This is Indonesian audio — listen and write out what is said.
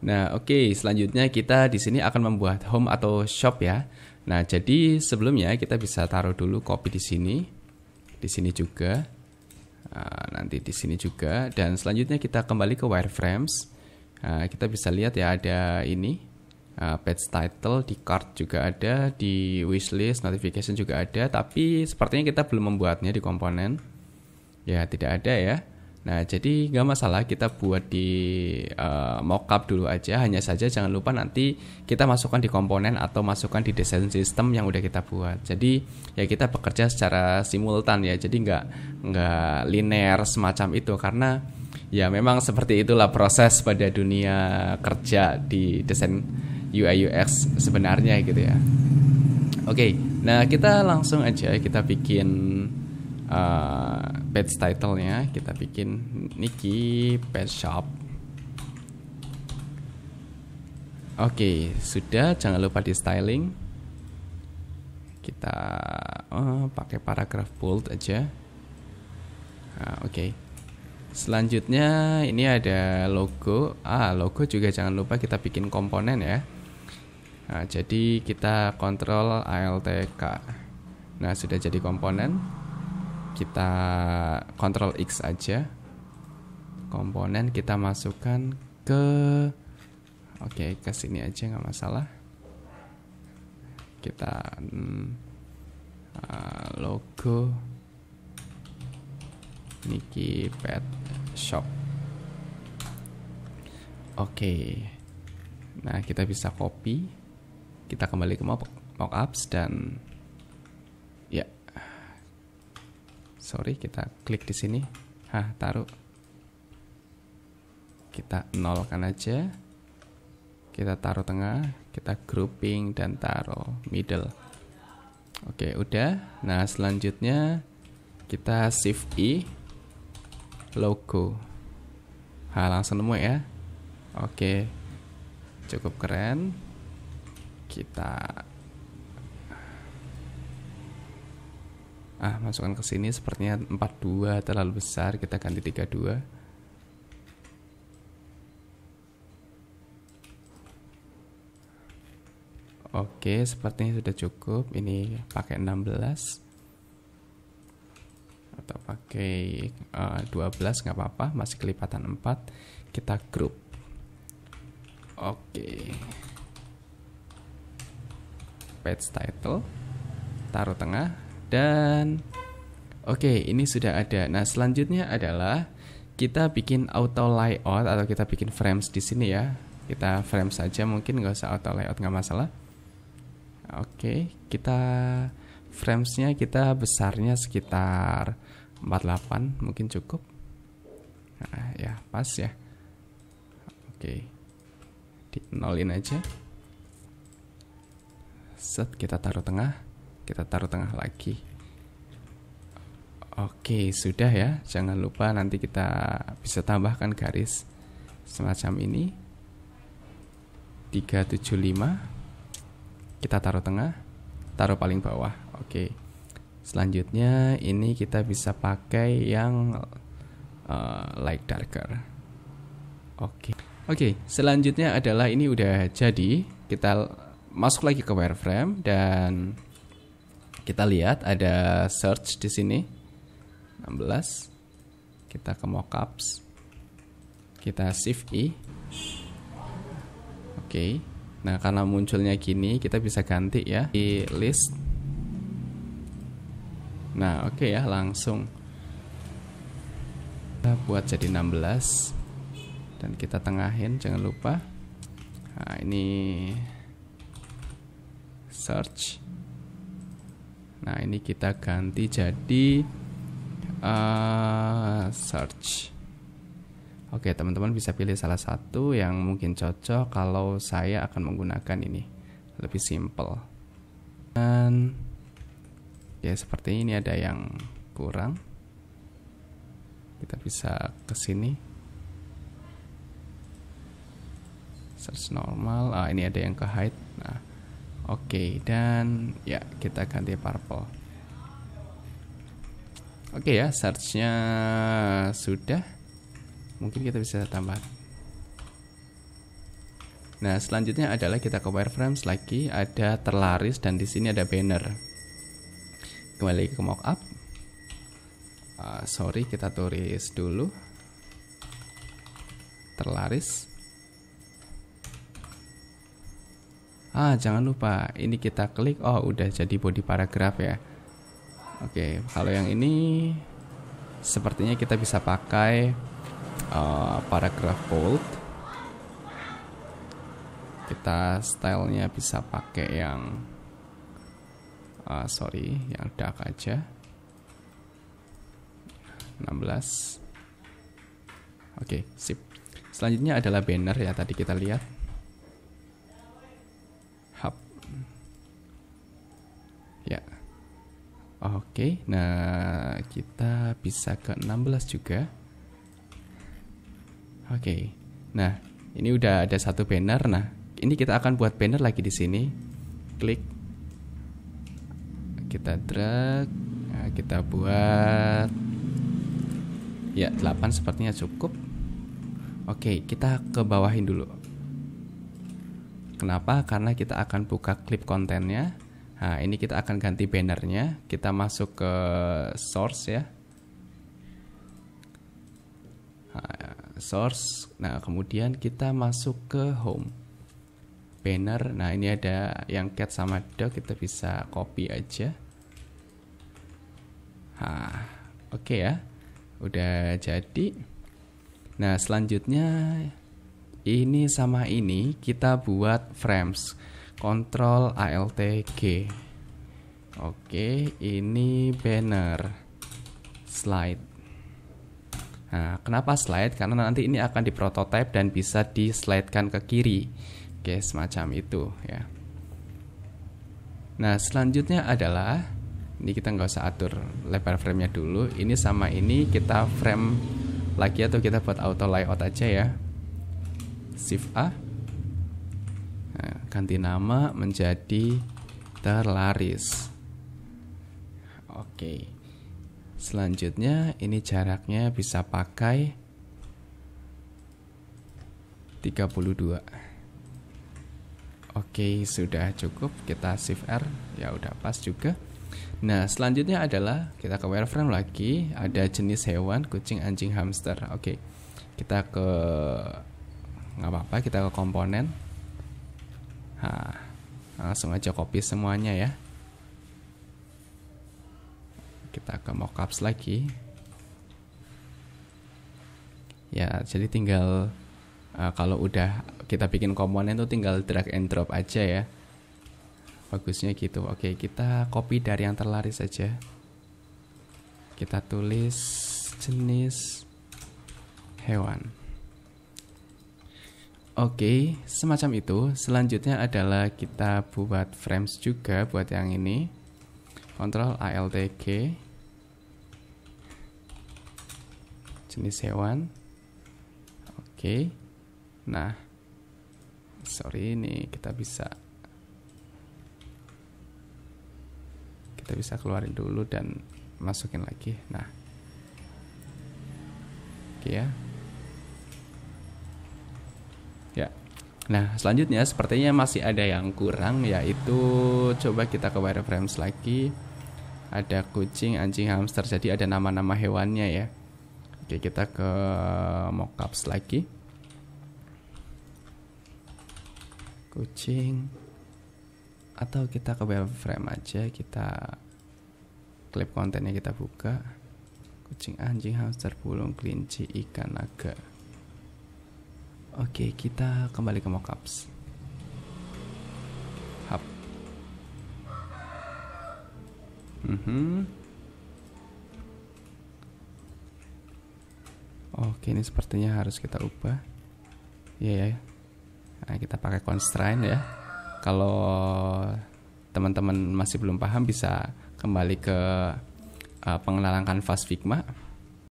Nah, oke, okay, selanjutnya kita di sini akan membuat home atau shop ya. Nah, jadi sebelumnya kita bisa taruh dulu kopi di sini. Di sini juga. Nah, nanti di sini juga dan selanjutnya kita kembali ke wireframes. Nah, kita bisa lihat ya ada ini uh, ah, page title di card juga ada di wishlist notification juga ada tapi sepertinya kita belum membuatnya di komponen ya tidak ada ya Nah, jadi nggak masalah kita buat di uh, mockup dulu aja. Hanya saja jangan lupa nanti kita masukkan di komponen atau masukkan di desain sistem yang udah kita buat. Jadi ya kita bekerja secara simultan ya. Jadi nggak nggak linear semacam itu karena ya memang seperti itulah proses pada dunia kerja di desain UI UX sebenarnya gitu ya. Oke, okay, nah kita langsung aja kita bikin uh, eh, page title-nya kita bikin Niki Pet Shop. Oke, okay, sudah jangan lupa di styling. Kita uh, pakai paragraph bold aja. Uh, oke. Okay. Selanjutnya ini ada logo. Ah, logo juga jangan lupa kita bikin komponen ya. Nah, jadi kita kontrol ALTK. Nah, sudah jadi komponen kita kontrol X aja komponen kita masukkan ke oke okay, ke sini aja nggak masalah kita uh, logo Niki Pet Shop oke okay. nah kita bisa copy kita kembali ke mockups dan sorry kita klik di sini Hah, taruh kita nolkan aja kita taruh tengah kita grouping dan taruh middle oke udah nah selanjutnya kita shift i logo hah langsung nemu ya oke cukup keren kita ah masukkan ke sini sepertinya 42 terlalu besar kita ganti 32 Oke, sepertinya sudah cukup. Ini pakai 16 atau pakai uh, eh, 12 nggak apa-apa, masih kelipatan 4. Kita grup. Oke. Page title taruh tengah dan oke, okay, ini sudah ada. Nah, selanjutnya adalah kita bikin auto layout atau kita bikin frames di sini ya. Kita frame saja mungkin nggak usah auto layout nggak masalah. Oke, okay, kita framesnya kita besarnya sekitar 48 mungkin cukup. Nah, ya pas ya. Oke, okay. di nolin aja. Set kita taruh tengah kita taruh tengah lagi oke sudah ya jangan lupa nanti kita bisa tambahkan garis semacam ini 375 kita taruh tengah taruh paling bawah oke selanjutnya ini kita bisa pakai yang uh, light darker oke Oke, selanjutnya adalah ini udah jadi. Kita masuk lagi ke wireframe dan kita lihat ada search di sini. 16. Kita ke mockups. Kita shift I. Oke. Okay. Nah, karena munculnya gini, kita bisa ganti ya di list. Nah, oke okay ya, langsung kita buat jadi 16 dan kita tengahin jangan lupa. Nah, ini search Nah, ini kita ganti jadi uh, search. Oke, teman-teman bisa pilih salah satu yang mungkin cocok kalau saya akan menggunakan ini. Lebih simple. Dan ya seperti ini ada yang kurang. Kita bisa ke sini. Search normal. Ah, ini ada yang ke hide. Nah, Oke, okay, dan ya kita ganti purple. Oke okay, ya, searchnya sudah. Mungkin kita bisa tambah. Nah, selanjutnya adalah kita ke wireframes lagi. Ada terlaris dan di sini ada banner. Kembali ke mockup. Uh, sorry, kita tulis dulu. Terlaris. ah jangan lupa ini kita klik oh udah jadi body paragraph ya oke kalau yang ini sepertinya kita bisa pakai uh, paragraph bold kita stylenya bisa pakai yang uh, sorry yang dark aja 16 oke okay, sip selanjutnya adalah banner ya tadi kita lihat Oke, nah kita bisa ke 16 juga. Oke. Nah, ini udah ada satu banner. Nah, ini kita akan buat banner lagi di sini. Klik kita drag, nah, kita buat ya 8 sepertinya cukup. Oke, kita ke bawahin dulu. Kenapa? Karena kita akan buka klip kontennya. Nah, ini kita akan ganti bannernya. Kita masuk ke source ya. Nah, source. Nah, kemudian kita masuk ke home. Banner. Nah, ini ada yang cat sama dog. Kita bisa copy aja. Nah, oke okay ya. Udah jadi. Nah, selanjutnya ini sama ini kita buat frames. Control Alt G. Oke, ini banner slide. Nah, kenapa slide? Karena nanti ini akan diprototipe dan bisa dislidekan ke kiri. Oke, semacam itu ya. Nah, selanjutnya adalah ini kita nggak usah atur lebar framenya dulu. Ini sama ini kita frame lagi atau kita buat auto layout aja ya. Shift A ganti nama menjadi terlaris. Oke. Selanjutnya ini jaraknya bisa pakai 32. Oke, sudah cukup. Kita shift R, ya udah pas juga. Nah, selanjutnya adalah kita ke wireframe lagi, ada jenis hewan, kucing, anjing, hamster. Oke. Kita ke nggak apa-apa, kita ke komponen Nah, langsung aja copy semuanya ya. Kita ke mockups lagi. Ya, jadi tinggal uh, kalau udah kita bikin komponen tuh tinggal drag and drop aja ya. Bagusnya gitu. Oke, kita copy dari yang terlaris aja. Kita tulis jenis hewan. Oke, semacam itu. Selanjutnya adalah kita buat frames juga buat yang ini. Ctrl Alt G. Jenis hewan. Oke. Nah, sorry ini kita bisa kita bisa keluarin dulu dan masukin lagi. Nah. Oke ya. Nah, selanjutnya sepertinya masih ada yang kurang yaitu coba kita ke wireframes lagi. Ada kucing, anjing, hamster. Jadi ada nama-nama hewannya ya. Oke, kita ke mockups lagi. Kucing atau kita ke wireframe aja, kita klip kontennya kita buka. Kucing, anjing, hamster, burung, kelinci, ikan, naga. Oke, kita kembali ke mockups. Hap. Mm -hmm. Oke, ini sepertinya harus kita ubah. Iya yeah, ya. Yeah. Nah, kita pakai constraint ya. Kalau teman-teman masih belum paham bisa kembali ke uh, pengenalan kanvas Figma.